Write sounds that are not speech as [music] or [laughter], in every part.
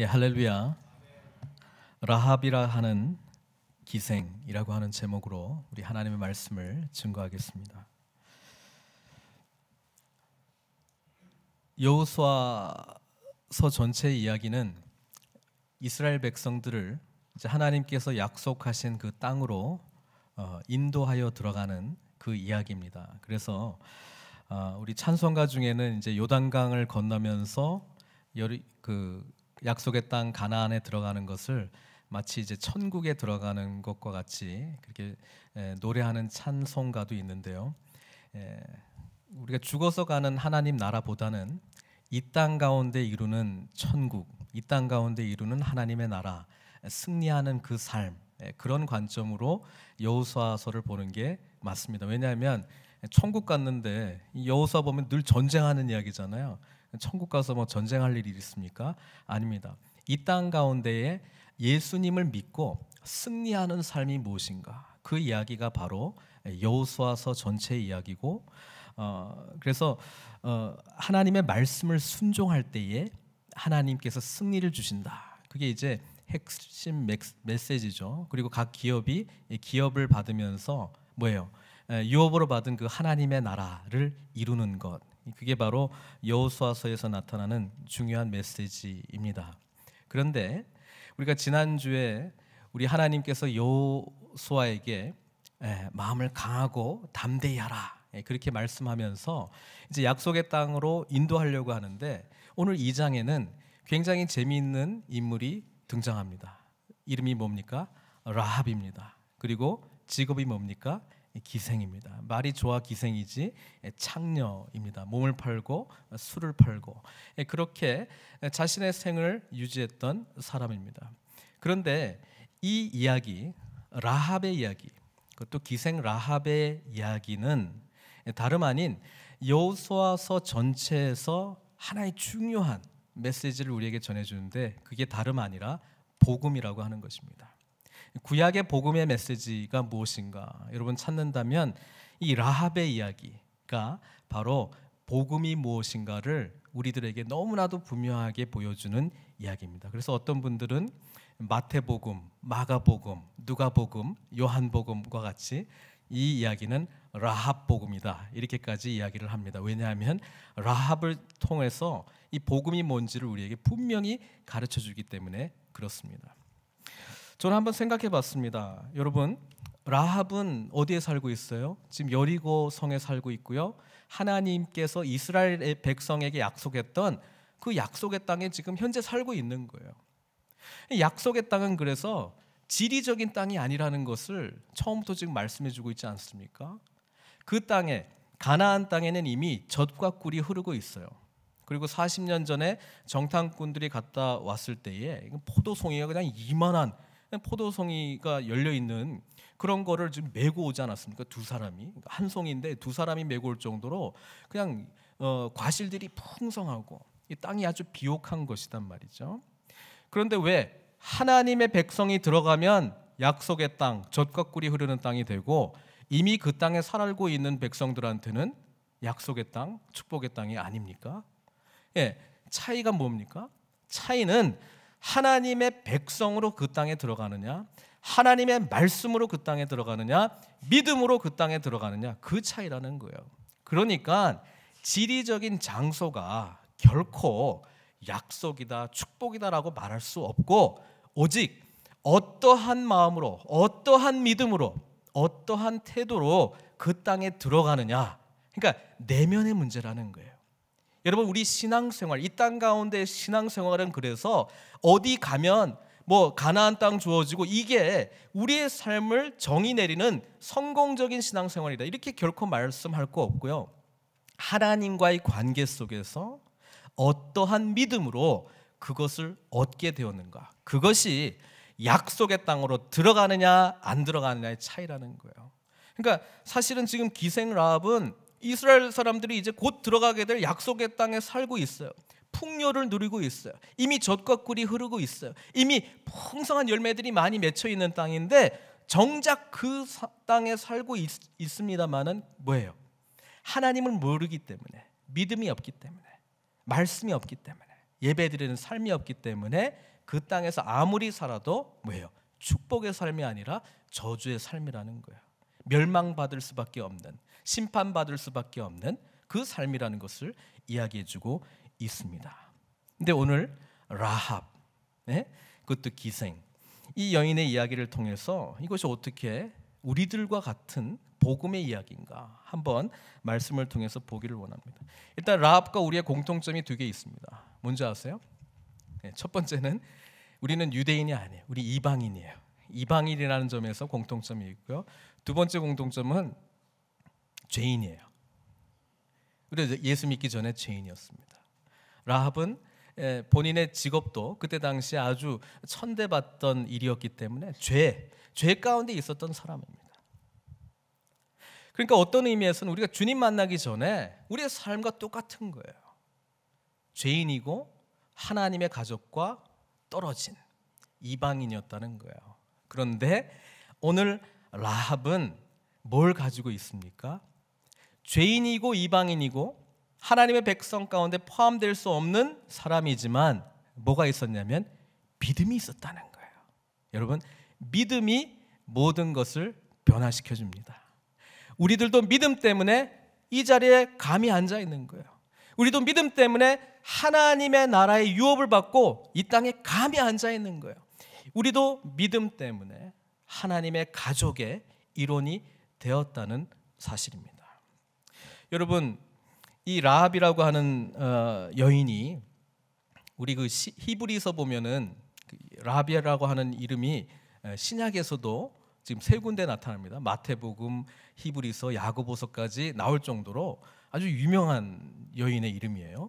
예, 할렐루야. 라합이라 하는 기생이라고 하는 제목으로 우리 하나님의 말씀을 증거하겠습니다. 여호수아서 전체 이야기는 이스라엘 백성들을 하나님께서 약속하신 그 땅으로 어, 인도하여 들어가는 그 이야기입니다. 그래서 아, 우리 찬송가 중에는 이제 요단강을 건너면서 그 약속의 땅 가나안에 들어가는 것을 마치 이제 천국에 들어가는 것과 같이 그렇게 노래하는 찬송가도 있는데요. 우리가 죽어서 가는 하나님 나라보다는 이 땅 가운데 이루는 천국, 이 땅 가운데 이루는 하나님의 나라, 승리하는 그 삶, 그런 관점으로 여호수아서를 보는 게 맞습니다. 왜냐하면 천국 갔는데 여호수아 보면 늘 전쟁하는 이야기잖아요. 천국 가서 뭐 전쟁할 일이 있습니까? 아닙니다. 이 땅 가운데에 예수님을 믿고 승리하는 삶이 무엇인가? 그 이야기가 바로 여호수아서 전체 이야기고 어, 그래서 어, 하나님의 말씀을 순종할 때에 하나님께서 승리를 주신다. 그게 이제 핵심 메시지죠. 그리고 각 기업이 기업을 받으면서 뭐예요? 예, 유업으로 받은 그 하나님의 나라를 이루는 것 그게 바로 여호수아서에서 나타나는 중요한 메시지입니다. 그런데 우리가 지난주에 우리 하나님께서 여호수아에게 예, 마음을 강하고 담대히 하라 예, 그렇게 말씀하면서 이제 약속의 땅으로 인도하려고 하는데 오늘 2장에는 굉장히 재미있는 인물이 등장합니다. 이름이 뭡니까? 라합입니다. 그리고 직업이 뭡니까? 기생입니다. 말이 좋아 기생이지 예, 창녀입니다. 몸을 팔고 어, 술을 팔고 예, 그렇게 자신의 생을 유지했던 사람입니다. 그런데 이 이야기 라합의 이야기 그것도 기생 라합의 이야기는 예, 다름 아닌 여호수아서 전체에서 하나의 중요한 메시지를 우리에게 전해주는데 그게 다름 아니라 복음이라고 하는 것입니다. 구약의 복음의 메시지가 무엇인가 여러분 찾는다면 이 라합의 이야기가 바로 복음이 무엇인가를 우리들에게 너무나도 분명하게 보여주는 이야기입니다. 그래서 어떤 분들은 마태복음, 마가복음, 누가복음, 요한복음과 같이 이 이야기는 라합복음이다 이렇게까지 이야기를 합니다. 왜냐하면 라합을 통해서 이 복음이 뭔지를 우리에게 분명히 가르쳐주기 때문에 그렇습니다. 저는 한번 생각해 봤습니다. 여러분, 라합은 어디에 살고 있어요? 지금 여리고 성에 살고 있고요. 하나님께서 이스라엘 백성에게 약속했던 그 약속의 땅에 지금 현재 살고 있는 거예요. 약속의 땅은 그래서 지리적인 땅이 아니라는 것을 처음부터 지금 말씀해 주고 있지 않습니까? 그 땅에 가나안 땅에는 이미 젖과 꿀이 흐르고 있어요. 그리고 40년 전에 정탐꾼들이 갔다 왔을 때에 포도송이가 그냥 이만한 포도송이가 열려 있는 그런 거를 지금 메고 오지 않았습니까? 두 사람이 그러니까 한 송인데 두 사람이 메고 올 정도로 그냥 어, 과실들이 풍성하고 이 땅이 아주 비옥한 것이단 말이죠. 그런데 왜 하나님의 백성이 들어가면 약속의 땅, 젖과 꿀이 흐르는 땅이 되고 이미 그 땅에 살고 있는 백성들한테는 약속의 땅, 축복의 땅이 아닙니까? 예, 차이가 뭡니까? 차이는 하나님의 백성으로 그 땅에 들어가느냐 하나님의 말씀으로 그 땅에 들어가느냐 믿음으로 그 땅에 들어가느냐 그 차이라는 거예요. 그러니까 지리적인 장소가 결코 약속이다 축복이다라고 말할 수 없고 오직 어떠한 마음으로 어떠한 믿음으로 어떠한 태도로 그 땅에 들어가느냐 그러니까 내면의 문제라는 거예요. 여러분 우리 신앙생활 이 땅 가운데 신앙생활은 그래서 어디 가면 뭐 가나안 땅 주어지고 이게 우리의 삶을 정의 내리는 성공적인 신앙생활이다 이렇게 결코 말씀할 거 없고요 하나님과의 관계 속에서 어떠한 믿음으로 그것을 얻게 되었는가 그것이 약속의 땅으로 들어가느냐 안 들어가느냐의 차이라는 거예요 그러니까 사실은 지금 기생 라합은 이스라엘 사람들이 이제 곧 들어가게 될 약속의 땅에 살고 있어요. 풍요를 누리고 있어요. 이미 젖과 꿀이 흐르고 있어요. 이미 풍성한 열매들이 많이 맺혀 있는 땅인데 정작 그 사, 땅에 살고 있, 습니다만은 뭐예요? 하나님을 모르기 때문에 믿음이 없기 때문에 말씀이 없기 때문에 예배드리는 삶이 없기 때문에 그 땅에서 아무리 살아도 뭐예요? 축복의 삶이 아니라 저주의 삶이라는 거예요. 멸망받을 수밖에 없는 심판받을 수밖에 없는 그 삶이라는 것을 이야기해주고 있습니다. 근데 오늘 라합, 네? 그것도 기생, 이 여인의 이야기를 통해서 이것이 어떻게 우리들과 같은 복음의 이야기인가 한번 말씀을 통해서 보기를 원합니다. 일단 라합과 우리의 공통점이 두 개 있습니다. 뭔지 아세요? 네, 첫 번째는 우리는 유대인이 아니에요. 우리 이방인이에요. 이방인이라는 점에서 공통점이 있고요. 두 번째 공통점은 죄인이에요. 그래서 예수 믿기 전에 죄인이었습니다. 라합은 본인의 직업도 그때 당시 아주 천대받던 일이었기 때문에 죄, 죄 가운데 있었던 사람입니다. 그러니까 어떤 의미에서는 우리가 주님 만나기 전에 우리의 삶과 똑같은 거예요. 죄인이고 하나님의 가족과 떨어진 이방인이었다는 거예요. 그런데 오늘 라합은 뭘 가지고 있습니까? 죄인이고 이방인이고 하나님의 백성 가운데 포함될 수 없는 사람이지만 뭐가 있었냐면 믿음이 있었다는 거예요. 여러분, 믿음이 모든 것을 변화시켜 줍니다. 우리들도 믿음 때문에 이 자리에 감히 앉아 있는 거예요. 우리도 믿음 때문에 하나님의 나라의 유업을 받고 이 땅에 감히 앉아 있는 거예요. 우리도 믿음 때문에 하나님의 가족의 일원이 되었다는 사실입니다. 여러분 이 라합이라고 하는 어, 여인이 우리 그 히브리서 보면은 그 라합이라고 하는 이름이 신약에서도 지금 세 군데 나타납니다. 마태복음, 히브리서, 야고보서까지 나올 정도로 아주 유명한 여인의 이름이에요.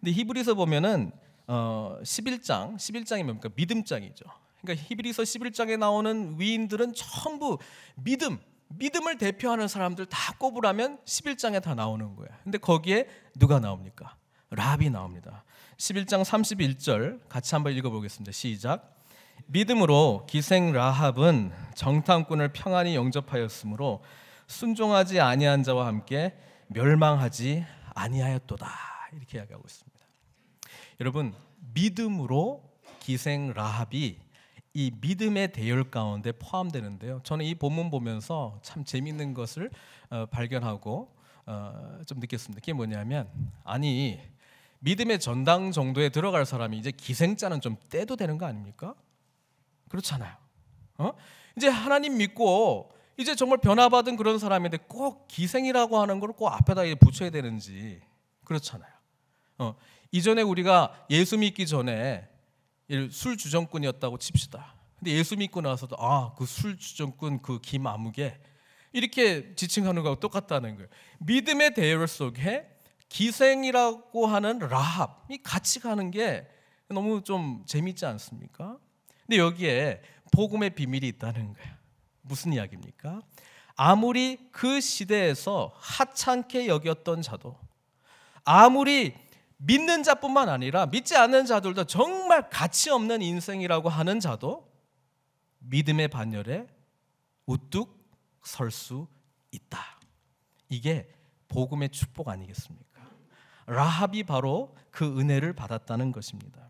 근데 히브리서 보면은 어 11장, 11장이 뭡니까? 믿음장이죠. 그러니까 히브리서 11장에 나오는 위인들은 전부 믿음, 믿음을 대표하는 사람들 다 꼽으라면 11장에 다 나오는 거예요. 근데 거기에 누가 나옵니까? 라이 나옵니다. 11장 31절 같이 한번 읽어보겠습니다. 시작. 믿음으로 기생 라합은 정탐꾼을 평안히 영접하였으므로 순종하지 아니한 자와 함께 멸망하지 아니하였도다. 이렇게 이야기하고 있습니다. 여러분 믿음으로 기생 라합이 이 믿음의 대열 가운데 포함되는데요. 저는 이 본문 보면서 참 재밌는 것을 어, 발견하고 어, 좀 느꼈습니다. 그게 뭐냐면 아니 믿음의 전당 정도에 들어갈 사람이 이제 기생자는 좀 떼도 되는 거 아닙니까? 그렇잖아요. 어? 이제 하나님 믿고 이제 정말 변화받은 그런 사람인데 꼭 기생이라고 하는 걸 꼭 앞에다 붙여야 되는지 그렇잖아요. 어, 이전에 우리가 예수 믿기 전에 술 주정꾼이었다고 칩시다. 근데 예수 믿고 나서도 아 그 술 주정꾼 그, 그 김아무개 이렇게 지칭하는 거하고 똑같다는 거예요. 믿음의 대열 속에 기생이라고 하는 라합이 같이 가는 게 너무 좀 재밌지 않습니까? 근데 여기에 복음의 비밀이 있다는 거예요 무슨 이야기입니까? 아무리 그 시대에서 하찮게 여겼던 자도 아무리 믿는 자뿐만 아니라 믿지 않는 자들도 정말 가치 없는 인생이라고 하는 자도 믿음의 반열에 우뚝 설 수 있다. 이게 복음의 축복 아니겠습니까? 라합이 바로 그 은혜를 받았다는 것입니다.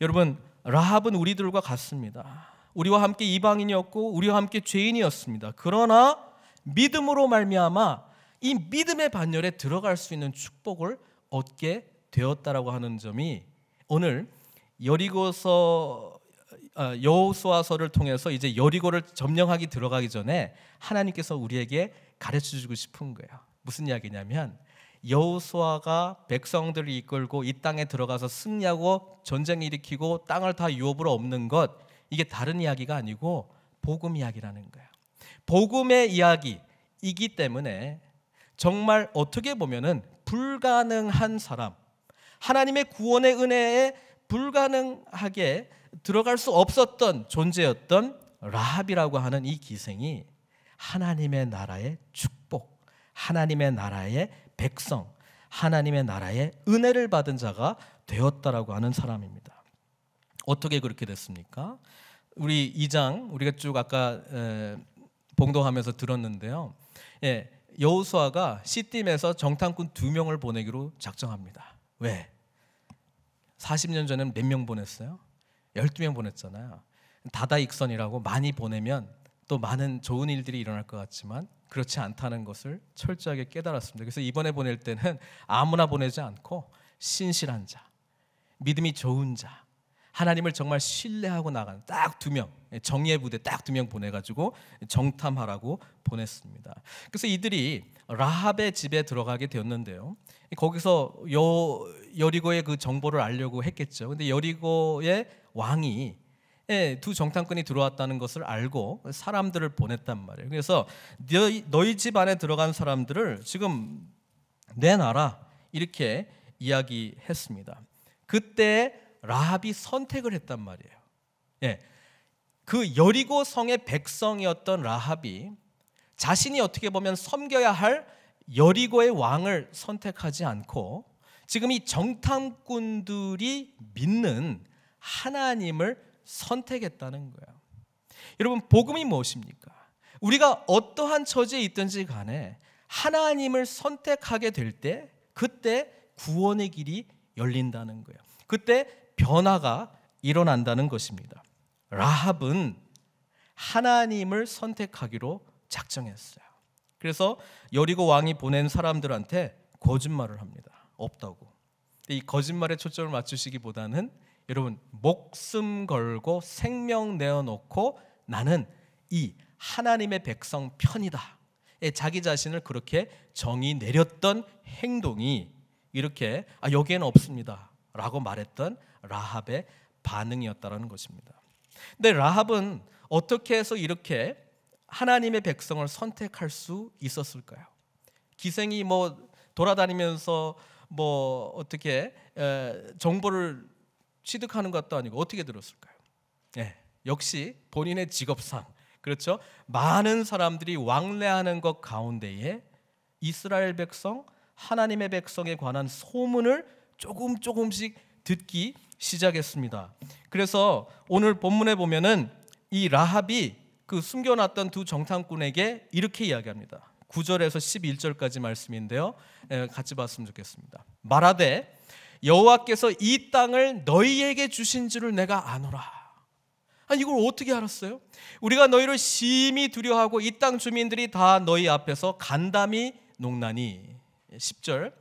여러분, 라합은 우리들과 같습니다. 우리와 함께 이방인이었고 우리와 함께 죄인이었습니다. 그러나 믿음으로 말미암아 이 믿음의 반열에 들어갈 수 있는 축복을 얻게 되었다라고 하는 점이 오늘 여리고서 아, 여호수아서를 통해서 이제 여리고를 점령하기 들어가기 전에 하나님께서 우리에게 가르쳐 주고 싶은 거예요. 무슨 이야기냐면 여호수아가 백성들을 이끌고 이 땅에 들어가서 승리하고 전쟁 일으키고 땅을 다 유업으로 엎는 것 이게 다른 이야기가 아니고 복음 이야기라는 거예요. 복음의 이야기이기 때문에 정말 어떻게 보면은 불가능한 사람 하나님의 구원의 은혜에 불가능하게 들어갈 수 없었던 존재였던 라합이라고 하는 이 기생이 하나님의 나라의 축복, 하나님의 나라의 백성, 하나님의 나라의 은혜를 받은 자가 되었다라고 하는 사람입니다. 어떻게 그렇게 됐습니까? 우리 2장 우리가 쭉 아까 봉도하면서 들었는데요. 예, 여호수아가 시딤에서 정탐꾼 두 명을 보내기로 작정합니다. 왜? 40년 전에몇명 보냈어요? 12명 보냈잖아요. 다다익선이라고 많이 보내면 또 많은 좋은 일들이 일어날 것 같지만 그렇지 않다는 것을 철저하게 깨달았습니다. 그래서 이번에 보낼 때는 아무나 보내지 않고 신실한 자, 믿음이 좋은 자, 하나님을 정말 신뢰하고 나가는 딱 두 명, 정예 부대 딱 두 명 보내가지고 정탐하라고 보냈습니다. 그래서 이들이 라합의 집에 들어가게 되었는데요. 거기서 여, 여리고의 그 정보를 알려고 했겠죠. 근데 여리고의 왕이 예, 두 정탐꾼이 들어왔다는 것을 알고 사람들을 보냈단 말이에요. 그래서 너희, 너희 집 안에 들어간 사람들을 지금 내놔라 이렇게 이야기했습니다. 그때 라합이 선택을 했단 말이에요. 예. 그 여리고 성의 백성이었던 라합이 자신이 어떻게 보면 섬겨야 할 여리고의 왕을 선택하지 않고 지금 이 정탐꾼들이 믿는 하나님을 선택했다는 거예요. 여러분 복음이 무엇입니까? 우리가 어떠한 처지에 있든지 간에 하나님을 선택하게 될 때 그때 구원의 길이 열린다는 거예요. 그때 변화가 일어난다는 것입니다. 라합은 하나님을 선택하기로 작정했어요. 그래서 여리고 왕이 보낸 사람들한테 거짓말을 합니다. 없다고. 이 거짓말에 초점을 맞추시기보다는 여러분 목숨 걸고 생명 내어놓고 나는 이 하나님의 백성 편이다. 예, 자기 자신을 그렇게 정의 내렸던 행동이 이렇게 아 여기에는 없습니다라고 말했던 라합의 반응이었다라는 것입니다. 근데 라합은 어떻게 해서 이렇게 하나님의 백성을 선택할 수 있었을까요? 기생이 뭐 돌아다니면서 뭐 어떻게 정보를 취득하는 것도 아니고 어떻게 들었을까요? 예, 역시 본인의 직업상 그렇죠. 많은 사람들이 왕래하는 것 가운데에 이스라엘 백성 하나님의 백성에 관한 소문을 조금 조금씩 듣기 시작했습니다. 그래서 오늘 본문에 보면은 이 라합이 그 숨겨놨던 두 정탐꾼에게 이렇게 이야기합니다. 9절에서 11절까지 말씀인데요. 예, 같이 봤으면 좋겠습니다. 말하되 여호와께서 이 땅을 너희에게 주신 줄을 내가 아노라. 아 이걸 어떻게 알았어요? 우리가 너희를 심히 두려워하고 이 땅 주민들이 다 너희 앞에서 간담이 농나니 10절 예,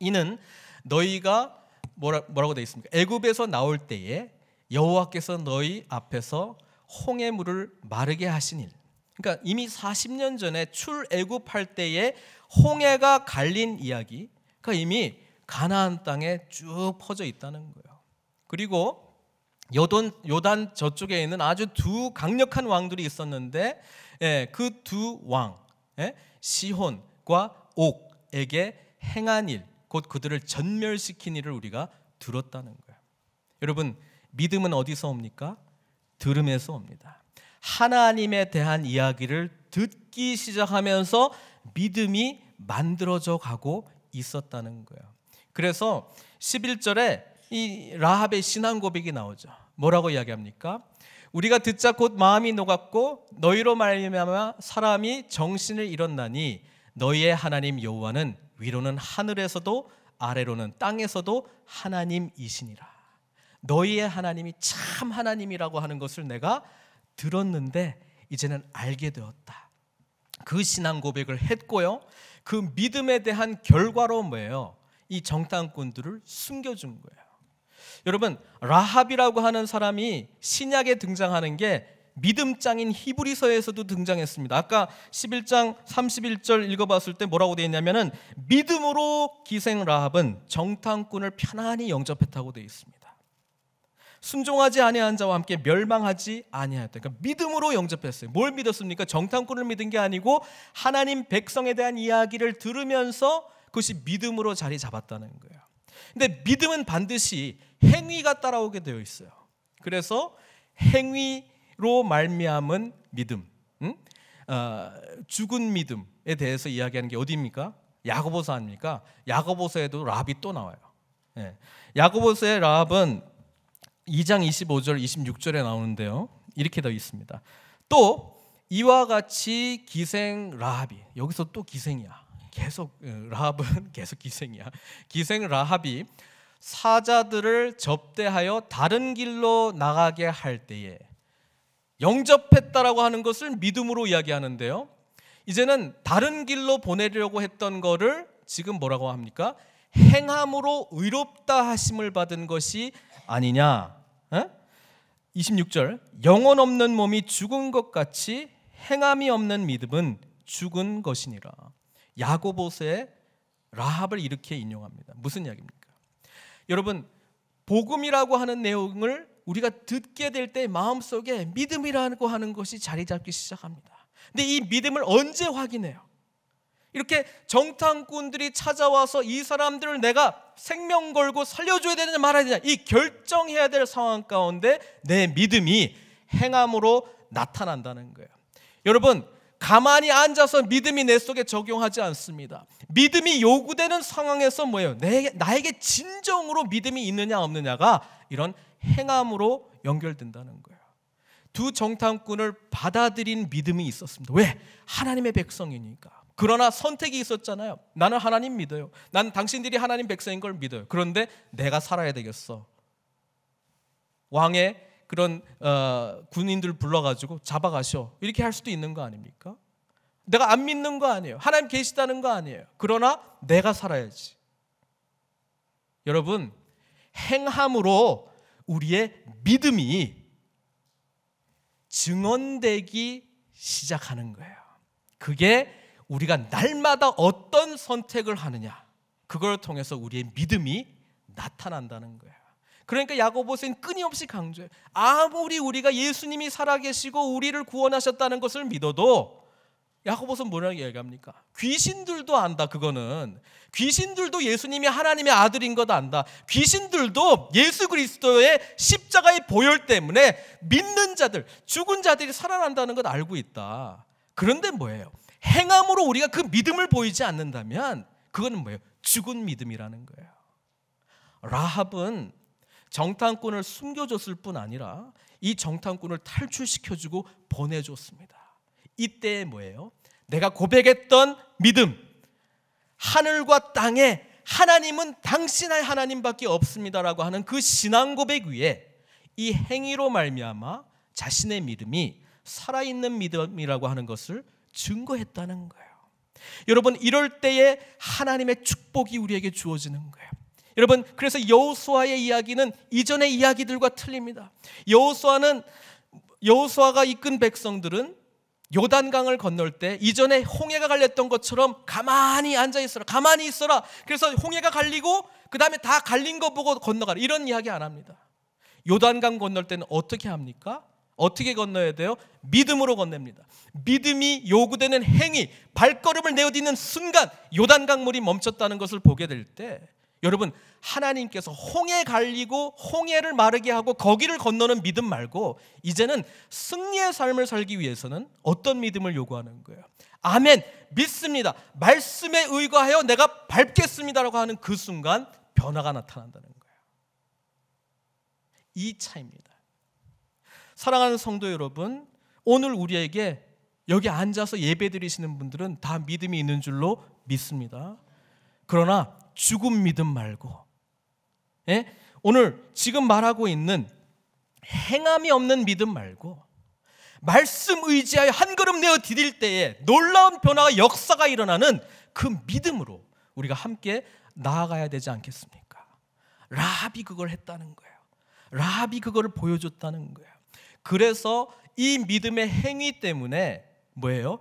이는 너희가 뭐라, 뭐라고 되어 있습니까? 애굽에서 나올 때에 여호와께서 너희 앞에서 홍해 물을 마르게 하신 일. 그러니까 이미 40년 전에 출애굽할 때에 홍해가 갈린 이야기. 그러니까 이미 가나안 땅에 쭉 퍼져 있다는 거예요. 그리고 요단, 요단 저쪽에 있는 아주 두 강력한 왕들이 있었는데 예, 그두 왕, 예, 시혼과 옥에게 행한 일, 곧 그들을 전멸시킨 일을 우리가 들었다는 거예요. 여러분 믿음은 어디서 옵니까? 들음에서 옵니다. 하나님에 대한 이야기를 듣기 시작하면서 믿음이 만들어져 가고 있었다는 거예요. 그래서 11절에 이 라합의 신앙 고백이 나오죠. 뭐라고 이야기합니까? 우리가 듣자 곧 마음이 녹았고 너희로 말미암아 사람이 정신을 잃었나니 너희의 하나님 여호와는 위로는 하늘에서도 아래로는 땅에서도 하나님이시니라. 너희의 하나님이 참 하나님이라고 하는 것을 내가 들었는데 이제는 알게 되었다. 그 신앙 고백을 했고요. 그 믿음에 대한 결과로 뭐예요? 이 정탐꾼들을 숨겨준 거예요. 여러분 라합이라고 하는 사람이 신약에 등장하는 게 믿음장인 히브리서에서도 등장했습니다. 아까 11장 31절 읽어봤을 때 뭐라고 되어 있냐면은 믿음으로 기생 라합은 정탐꾼을 편안히 영접했다고 되어 있습니다. 순종하지 아니한 자와 함께 멸망하지 아니하였다. 그러니까 믿음으로 영접했어요. 뭘 믿었습니까? 정탐꾼을 믿은 게 아니고 하나님 백성에 대한 이야기를 들으면서 그것이 믿음으로 자리 잡았다는 거예요. 근데 믿음은 반드시 행위가 따라오게 되어 있어요. 그래서 행위 로 말미암은 믿음, 응? 어, 죽은 믿음에 대해서 이야기하는 게 어디입니까? 야고보서 아닙니까? 야고보서에도 라합이 또 나와요. 예. 야고보서의 라합은 2장 25절, 26절에 나오는데요. 이렇게 되어 있습니다. 또 이와 같이 기생 라합이 여기서 또 기생이야. 계속 어, 라합은 [laughs] 계속 기생이야. 기생 라합이 사자들을 접대하여 다른 길로 나가게 할 때에 영접했다라고 하는 것을 믿음으로 이야기하는데요. 이제는 다른 길로 보내려고 했던 거를 지금 뭐라고 합니까? 행함으로 의롭다 하심을 받은 것이 아니냐. 26절 영혼 없는 몸이 죽은 것 같이 행함이 없는 믿음은 죽은 것이니라. 야고보서의 라합을 이렇게 인용합니다. 무슨 이야기입니까? 여러분 복음이라고 하는 내용을 우리가 듣게 될 때 마음속에 믿음이라고 하는 것이 자리 잡기 시작합니다. 근데 이 믿음을 언제 확인해요? 이렇게 정탐꾼들이 찾아와서 이 사람들을 내가 생명 걸고 살려줘야 되느냐 말아야 되냐 이 결정해야 될 상황 가운데 내 믿음이 행함으로 나타난다는 거예요. 여러분 가만히 앉아서 믿음이 내 속에 적용하지 않습니다. 믿음이 요구되는 상황에서 뭐예요? 내, 나에게 진정으로 믿음이 있느냐 없느냐가 이런 행함으로 연결된다는 거예요. 두 정탐꾼을 받아들인 믿음이 있었습니다. 왜? 하나님의 백성이니까. 그러나 선택이 있었잖아요. 나는 하나님 믿어요. 난 당신들이 하나님 백성인 걸 믿어요. 그런데 내가 살아야 되겠어. 왕의 그런 어, 군인들 불러가지고 잡아가셔. 이렇게 할 수도 있는 거 아닙니까? 내가 안 믿는 거 아니에요. 하나님 계시다는 거 아니에요. 그러나 내가 살아야지. 여러분, 행함으로 우리의 믿음이 증언되기 시작하는 거예요. 그게 우리가 날마다 어떤 선택을 하느냐 그걸 통해서 우리의 믿음이 나타난다는 거예요. 그러니까 야고보스는 끊임없이 강조해. 아무리 우리가 예수님이 살아계시고 우리를 구원하셨다는 것을 믿어도 야고보서 뭐라고 얘기합니까? 귀신들도 안다 그거는 귀신들도 예수님이 하나님의 아들인 것 안다 귀신들도 예수 그리스도의 십자가의 보혈 때문에 믿는 자들 죽은 자들이 살아난다는 것 알고 있다 그런데 뭐예요? 행함으로 우리가 그 믿음을 보이지 않는다면 그거는 뭐예요? 죽은 믿음이라는 거예요 라합은 정탐꾼을 숨겨줬을 뿐 아니라 이 정탐꾼을 탈출시켜주고 보내줬습니다 이때 뭐예요? 내가 고백했던 믿음. 하늘과 땅에 하나님은 당신의 하나님밖에 없습니다라고 하는 그 신앙 고백 위에 이 행위로 말미암아 자신의 믿음이 살아있는 믿음이라고 하는 것을 증거했다는 거예요. 여러분 이럴 때에 하나님의 축복이 우리에게 주어지는 거예요. 여러분 그래서 여호수아의 이야기는 이전의 이야기들과 틀립니다. 여호수아는 여호수아가 이끈 백성들은 요단강을 건널 때 이전에 홍해가 갈렸던 것처럼 가만히 앉아 있어라. 가만히 있어라. 그래서 홍해가 갈리고 그다음에 다 갈린 거 보고 건너가라. 이런 이야기 안 합니다. 요단강 건널 때는 어떻게 합니까? 어떻게 건너야 돼요? 믿음으로 건넵니다. 믿음이 요구되는 행위, 발걸음을 내어딛는 순간 요단강물이 멈췄다는 것을 보게 될때 여러분 하나님께서 홍해 갈리고 홍해를 마르게 하고 거기를 건너는 믿음 말고 이제는 승리의 삶을 살기 위해서는 어떤 믿음을 요구하는 거예요. 아멘 믿습니다. 말씀에 의거하여 내가 밟겠습니다라고 하는 그 순간 변화가 나타난다는 거예요. 이 차입니다. 사랑하는 성도 여러분, 오늘 우리에게 여기 앉아서 예배드리시는 분들은 다 믿음이 있는 줄로 믿습니다. 그러나 죽음 믿음 말고 예? 오늘 지금 말하고 있는 행함이 없는 믿음 말고 말씀 의지하여 한 걸음 내어 디딜 때에 놀라운 변화와 역사가 일어나는 그 믿음으로 우리가 함께 나아가야 되지 않겠습니까? 라합이 그걸 했다는 거예요. 라합이 그거를 보여줬다는 거예요. 그래서 이 믿음의 행위 때문에 뭐예요?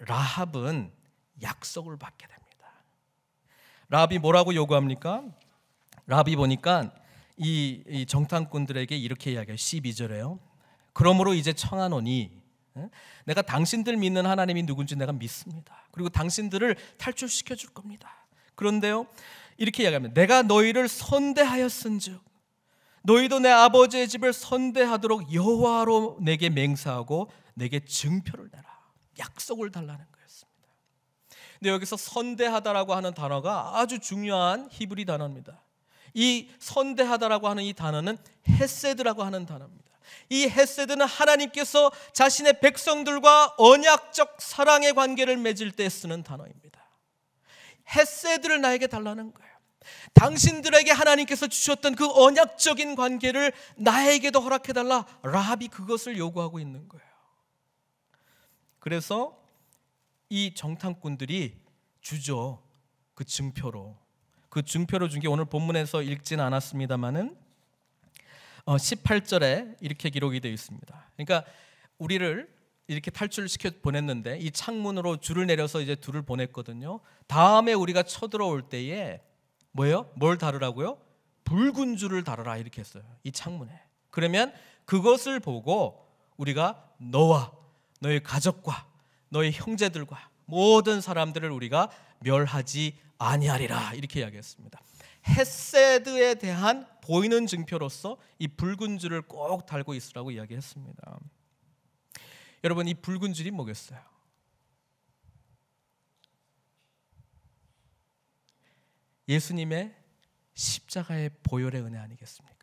라합은 약속을 받게 됩니다. 라비 뭐라고 요구합니까? 라비 보니까 이, 이 정탐꾼들에게 이렇게 이야기해요. 12절에요. 그러므로 이제 청하노니 예? 내가 당신들 믿는 하나님이 누군지 내가 믿습니다. 그리고 당신들을 탈출시켜 줄 겁니다. 그런데요. 이렇게 이야기하면 내가 너희를 선대하였은즉 너희도 내 아버지의 집을 선대하도록 여호와로 내게 맹세하고 내게 증표를 내라. 약속을 달라는 근데 여기서 선대하다라고 하는 단어가 아주 중요한 히브리 단어입니다. 이 선대하다라고 하는 이 단어는 헤세드라고 하는 단어입니다. 이 헤세드는 하나님께서 자신의 백성들과 언약적 사랑의 관계를 맺을 때 쓰는 단어입니다. 헤세드를 나에게 달라는 거예요. 당신들에게 하나님께서 주셨던 그 언약적인 관계를 나에게도 허락해달라. 라합이 그것을 요구하고 있는 거예요. 그래서 이 정탐꾼들이 주죠. 그 증표로. 그 증표로 준 게 오늘 본문에서 읽진 않았습니다만은 18절에 어, 이렇게 기록이 되어 있습니다. 그러니까 우리를 이렇게 탈출시켜 보냈는데 이 창문으로 줄을 내려서 이제 둘을 보냈거든요. 다음에 우리가 쳐들어올 때에 뭐예요? 뭘 다르라고요? 붉은 줄을 다르라 이렇게 했어요. 이 창문에. 그러면 그것을 보고 우리가 너와 너의 가족과 너희 형제들과 모든 사람들을 우리가 멸하지 아니하리라 이렇게 이야기했습니다. 헤세드에 대한 보이는 증표로서 이 붉은 줄을 꼭 달고 있으라고 이야기했습니다. 여러분 이 붉은 줄이 뭐겠어요? 예수님의 십자가의 보혈의 은혜 아니겠습니까?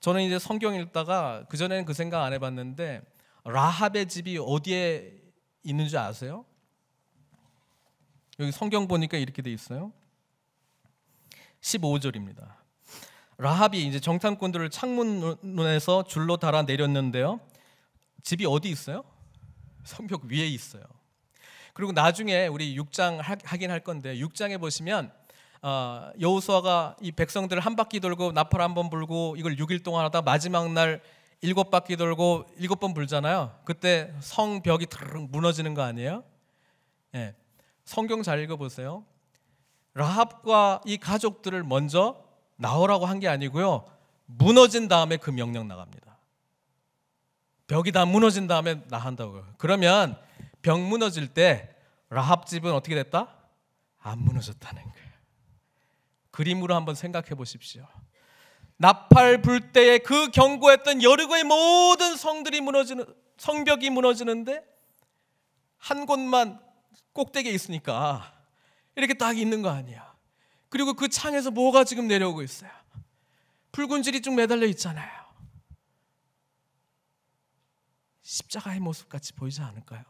저는 이제 성경 읽다가 그전에는 그 생각 안 해봤는데 라합의 집이 어디에 있는 지 아세요? 여기 성경 보니까 이렇게 돼 있어요. 15절입니다. 라합이 이제 정탐꾼들을 창문에서 줄로 달아 내렸는데요. 집이 어디 있어요? 성벽 위에 있어요. 그리고 나중에 우리 6장 하긴 할 건데 6장에 보시면 어, 여호수아가 이 백성들을 한 바퀴 돌고 나팔 한 번 불고 이걸 6일 동안 하다 마지막 날 일곱 바퀴 돌고 일곱 번 불잖아요. 그때 성벽이 드르륵 무너지는 거 아니에요? 예. 성경 잘 읽어 보세요. 라합과 이 가족들을 먼저 나오라고 한 게 아니고요. 무너진 다음에 그 명령 나갑니다. 벽이 다 무너진 다음에 나한다고요. 그러면 벽 무너질 때 라합 집은 어떻게 됐다? 안 무너졌다는 거예요. 그림으로 한번 생각해 보십시오. 나팔 불 때에 그 경고했던 여리고의 모든 성들이 무너지는 성벽이 무너지는데 한 곳만 꼭대기에 있으니까 아, 이렇게 딱 있는 거 아니야. 그리고 그 창에서 뭐가 지금 내려오고 있어요. 붉은 질이 쭉 매달려 있잖아요. 십자가의 모습 같이 보이지 않을까요?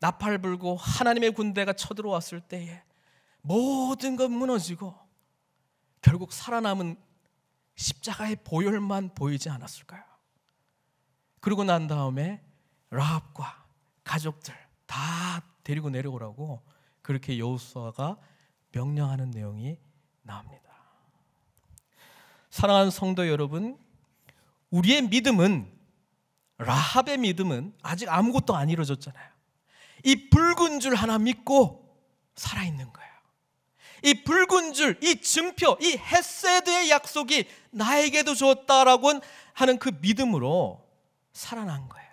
나팔 불고 하나님의 군대가 쳐들어왔을 때에 모든 것 무너지고 결국 살아남은 십자가의 보혈만 보이지 않았을까요? 그러고 난 다음에 라합과 가족들 다 데리고 내려오라고 그렇게 여호수아가 명령하는 내용이 나옵니다. 사랑하는 성도 여러분, 우리의 믿음은 라합의 믿음은 아직 아무것도 안 이루어졌잖아요. 이 붉은 줄 하나 믿고 살아 있는 거예요. 이 붉은 줄, 이 증표, 이 헤세드의 약속이 나에게도 주었다라고 하는 그 믿음으로 살아난 거예요.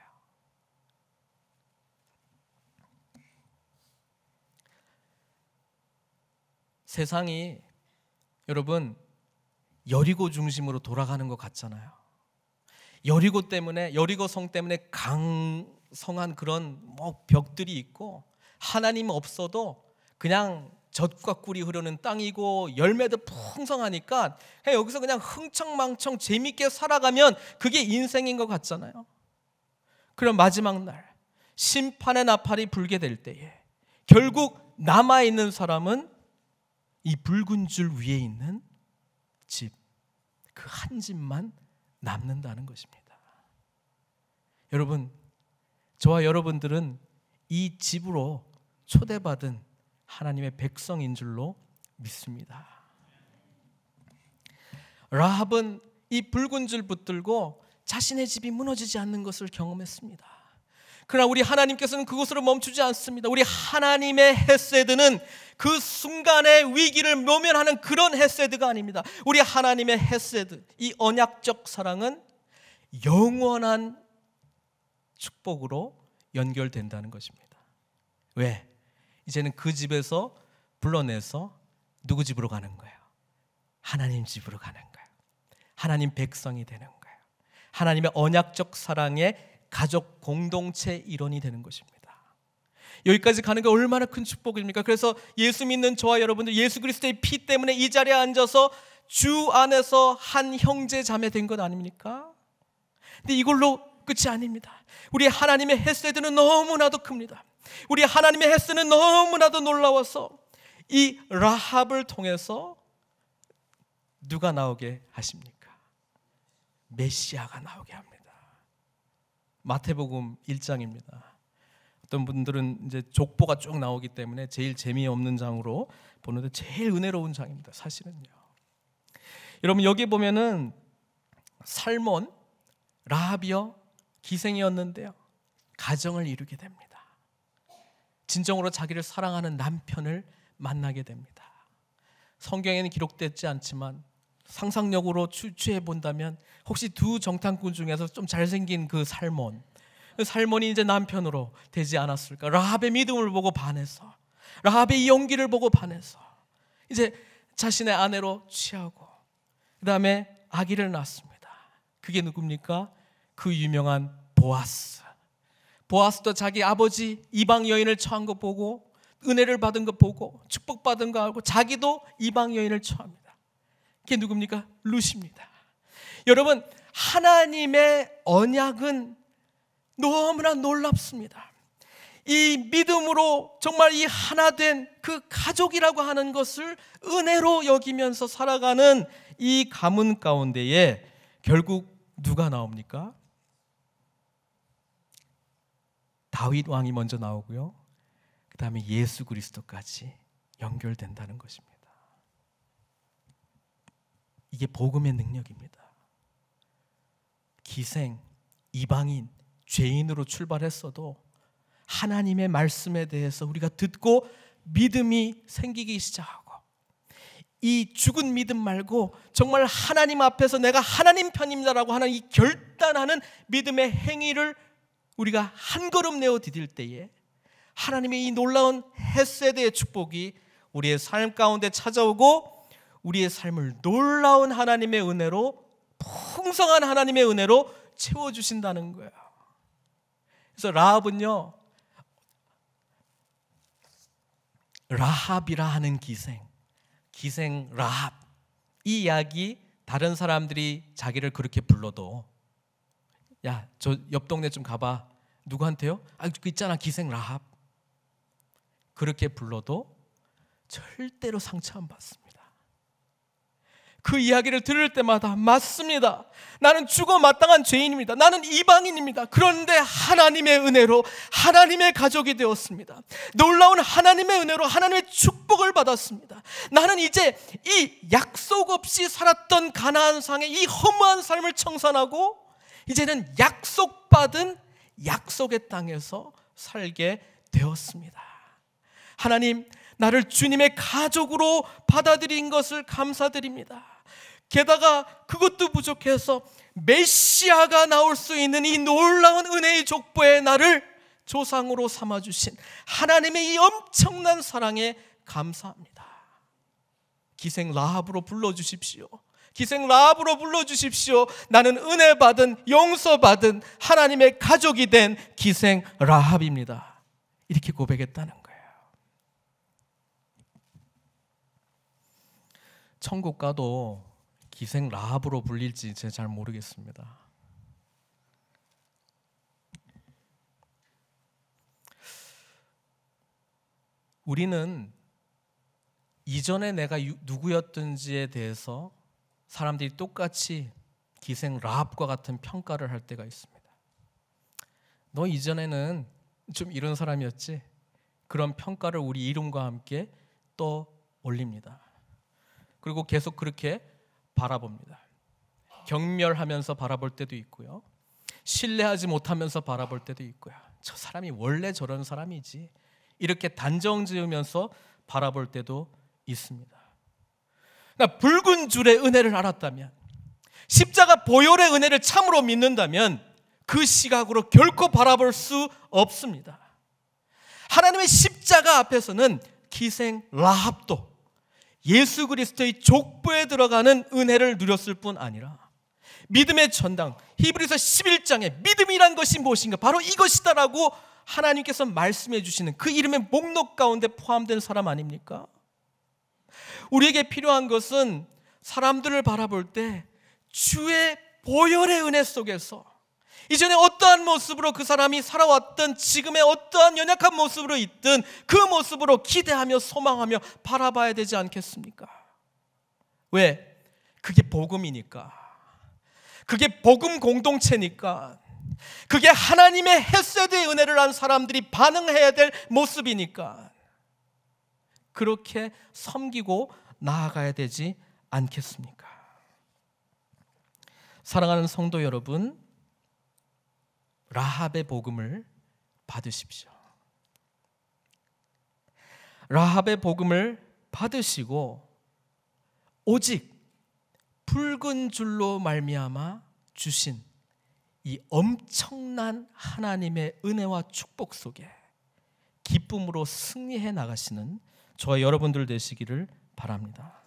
세상이 여러분 여리고 중심으로 돌아가는 것 같잖아요. 여리고 때문에 여리고 성 때문에 강성한 그런 뭐 벽들이 있고 하나님 없어도 그냥 젖과 꿀이 흐르는 땅이고 열매도 풍성하니까 여기서 그냥 흥청망청 재밌게 살아가면 그게 인생인 것 같잖아요. 그럼 마지막 날 심판의 나팔이 불게 될 때에 결국 남아 있는 사람은 이 붉은 줄 위에 있는 집 그 한 집만 남는다는 것입니다. 여러분 저와 여러분들은 이 집으로 초대받은 하나님의 백성인 줄로 믿습니다. 라합은 이 붉은 줄 붙들고 자신의 집이 무너지지 않는 것을 경험했습니다. 그러나 우리 하나님께서는 그곳으로 멈추지 않습니다. 우리 하나님의 헤세드는 그 순간의 위기를 모면하는 그런 헤세드가 아닙니다. 우리 하나님의 헤세드, 이 언약적 사랑은 영원한 축복으로 연결된다는 것입니다. 왜? 이제는 그 집에서 불러내서 누구 집으로 가는 거예요? 하나님 집으로 가는 거예요. 하나님 백성이 되는 거예요. 하나님의 언약적 사랑의 가족 공동체 일원이 되는 것입니다. 여기까지 가는 게 얼마나 큰 축복입니까? 그래서 예수 믿는 저와 여러분들 예수 그리스도의 피 때문에 이 자리에 앉아서 주 안에서 한 형제 자매 된 것 아닙니까? 근데 이걸로 끝이 아닙니다. 우리 하나님의 헤세드는 너무나도 큽니다. 우리 하나님의 헤스는 너무나도 놀라워서 이 라합을 통해서 누가 나오게 하십니까? 메시아가 나오게 합니다. 마태복음 1장입니다. 어떤 분들은 이제 족보가 쭉 나오기 때문에 제일 재미없는 장으로 보는데 제일 은혜로운 장입니다. 사실은요. 여러분 여기 보면은 살몬 라합이요 기생이었는데요. 가정을 이루게 됩니다. 진정으로 자기를 사랑하는 남편을 만나게 됩니다. 성경에는 기록되지 않지만 상상력으로 추측해 본다면 혹시 두 정탐꾼 중에서 좀 잘생긴 그 살몬 그 살몬이 이제 남편으로 되지 않았을까? 라합의 믿음을 보고 반해서 라합의 용기를 보고 반해서 이제 자신의 아내로 취하고 그 다음에 아기를 낳습니다. 그게 누굽니까? 그 유명한 보아스. 보아스도 자기 아버지 이방 여인을 처한 거 보고 은혜를 받은 거 보고 축복받은 거 알고 자기도 이방 여인을 처합니다. 그게 누굽니까? 루시입니다. 여러분 하나님의 언약은 너무나 놀랍습니다. 이 믿음으로 정말 이 하나 된 그 가족이라고 하는 것을 은혜로 여기면서 살아가는 이 가문 가운데에 결국 누가 나옵니까? 다윗 왕이 먼저 나오고요. 그 다음에 예수 그리스도까지 연결된다는 것입니다. 이게 복음의 능력입니다. 기생, 이방인, 죄인으로 출발했어도 하나님의 말씀에 대해서 우리가 듣고 믿음이 생기기 시작하고 이 죽은 믿음 말고 정말 하나님 앞에서 내가 하나님 편입니다라고 하는 이 결단하는 믿음의 행위를 우리가 한 걸음 내어 디딜 때에 하나님의 이 놀라운 헤세드의 축복이 우리의 삶 가운데 찾아오고 우리의 삶을 놀라운 하나님의 은혜로 풍성한 하나님의 은혜로 채워 주신다는 거예요. 그래서 라합은요. 라합이라 하는 기생, 기생 라합 이 이야기 다른 사람들이 자기를 그렇게 불러도 야, 저 옆 동네 좀 가봐. 누구한테요? 아, 그 있잖아 기생 라합. 그렇게 불러도 절대로 상처 안 받습니다. 그 이야기를 들을 때마다 맞습니다. 나는 죽어 마땅한 죄인입니다. 나는 이방인입니다. 그런데 하나님의 은혜로 하나님의 가족이 되었습니다. 놀라운 하나님의 은혜로 하나님의 축복을 받았습니다. 나는 이제 이 약속 없이 살았던 가나안 상의 이 허무한 삶을 청산하고 이제는 약속받은 약속의 땅에서 살게 되었습니다. 하나님, 나를 주님의 가족으로 받아들인 것을 감사드립니다. 게다가 그것도 부족해서 메시아가 나올 수 있는 이 놀라운 은혜의 족보에 나를 조상으로 삼아주신 하나님의 이 엄청난 사랑에 감사합니다. 기생 라합으로 불러주십시오. 기생 라합으로 불러주십시오. 나는 은혜 받은 용서받은 하나님의 가족이 된 기생 라합입니다. 이렇게 고백했다는 거예요. 천국 가도 기생 라합으로 불릴지 제잘 모르겠습니다. 우리는 이전에 내가 누구였든지에 대해서 사람들이 똑같이 기생 라합과 같은 평가를 할 때가 있습니다. 너 이전에는 좀 이런 사람이었지. 그런 평가를 우리 이름과 함께 또 올립니다. 그리고 계속 그렇게 바라봅니다. 경멸하면서 바라볼 때도 있고요. 신뢰하지 못하면서 바라볼 때도 있고요. 저 사람이 원래 저런 사람이지. 이렇게 단정 지으면서 바라볼 때도 있습니다. 그러니까 붉은 줄의 은혜를 알았다면 십자가 보혈의 은혜를 참으로 믿는다면 그 시각으로 결코 바라볼 수 없습니다. 하나님의 십자가 앞에서는 기생 라합도 예수 그리스도의 족보에 들어가는 은혜를 누렸을 뿐 아니라 믿음의 전당 히브리서 11장에 믿음이란 것이 무엇인가 바로 이것이다라고 하나님께서 말씀해 주시는 그 이름의 목록 가운데 포함된 사람 아닙니까? 우리에게 필요한 것은 사람들을 바라볼 때 주의 보혈의 은혜 속에서 이전에 어떠한 모습으로 그 사람이 살아왔던 지금의 어떠한 연약한 모습으로 있든 그 모습으로 기대하며 소망하며 바라봐야 되지 않겠습니까? 왜? 그게 복음이니까. 그게 복음 공동체니까. 그게 하나님의 헤세드의 은혜를 한 사람들이 반응해야 될 모습이니까. 그렇게 섬기고 나아가야 되지 않겠습니까? 사랑하는 성도 여러분, 라합의 복음을 받으십시오. 라합의 복음을 받으시고 오직 붉은 줄로 말미암아 주신 이 엄청난 하나님의 은혜와 축복 속에 기쁨으로 승리해 나가시는 저와 여러분들 되시기를 바랍니다.